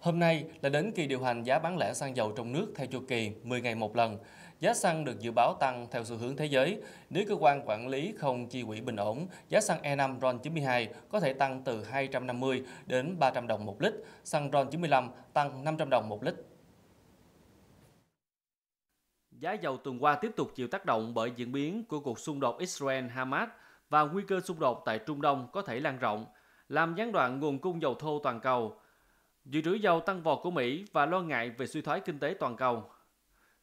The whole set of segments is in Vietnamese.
Hôm nay là đến kỳ điều hành giá bán lẻ xăng dầu trong nước theo chu kỳ 10 ngày một lần. Giá xăng được dự báo tăng theo xu hướng thế giới. Nếu cơ quan quản lý không chi quỹ bình ổn, giá xăng E5 RON92 có thể tăng từ 250 đến 300 đồng một lít, xăng RON95 tăng 500 đồng một lít. Giá dầu tuần qua tiếp tục chịu tác động bởi diễn biến của cuộc xung đột Israel-Hamas và nguy cơ xung đột tại Trung Đông có thể lan rộng, làm gián đoạn nguồn cung dầu thô toàn cầu – Dự trữ dầu tăng vọt của Mỹ và lo ngại về suy thoái kinh tế toàn cầu.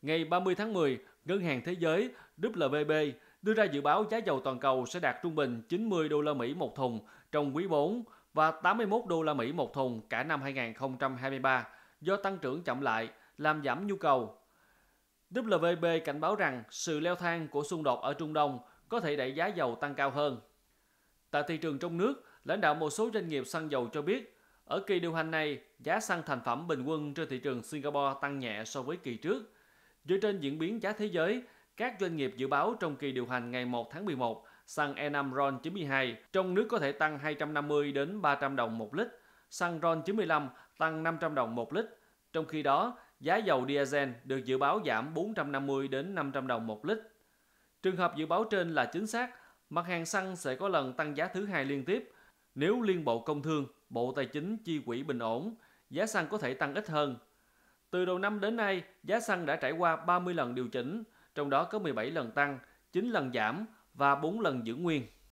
Ngày 30 tháng 10, Ngân hàng Thế giới WB đưa ra dự báo giá dầu toàn cầu sẽ đạt trung bình 90 đô la Mỹ một thùng trong quý 4 và 81 đô la Mỹ một thùng cả năm 2023 do tăng trưởng chậm lại làm giảm nhu cầu. WB cảnh báo rằng sự leo thang của xung đột ở Trung Đông có thể đẩy giá dầu tăng cao hơn. Tại thị trường trong nước, lãnh đạo một số doanh nghiệp xăng dầu cho biết ở kỳ điều hành này, giá xăng thành phẩm bình quân trên thị trường Singapore tăng nhẹ so với kỳ trước. Dựa trên diễn biến giá thế giới, các doanh nghiệp dự báo trong kỳ điều hành ngày 1 tháng 11, xăng E5 RON 92 trong nước có thể tăng 250 đến 300 đồng một lít, xăng RON 95 tăng 500 đồng một lít. Trong khi đó, giá dầu diesel được dự báo giảm 450 đến 500 đồng một lít. Trường hợp dự báo trên là chính xác, mặt hàng xăng sẽ có lần tăng giá thứ hai liên tiếp nếu Liên Bộ Công Thương Bộ Tài chính chi quỹ bình ổn, giá xăng có thể tăng ít hơn. Từ đầu năm đến nay, giá xăng đã trải qua 30 lần điều chỉnh, trong đó có 17 lần tăng, 9 lần giảm và 4 lần giữ nguyên.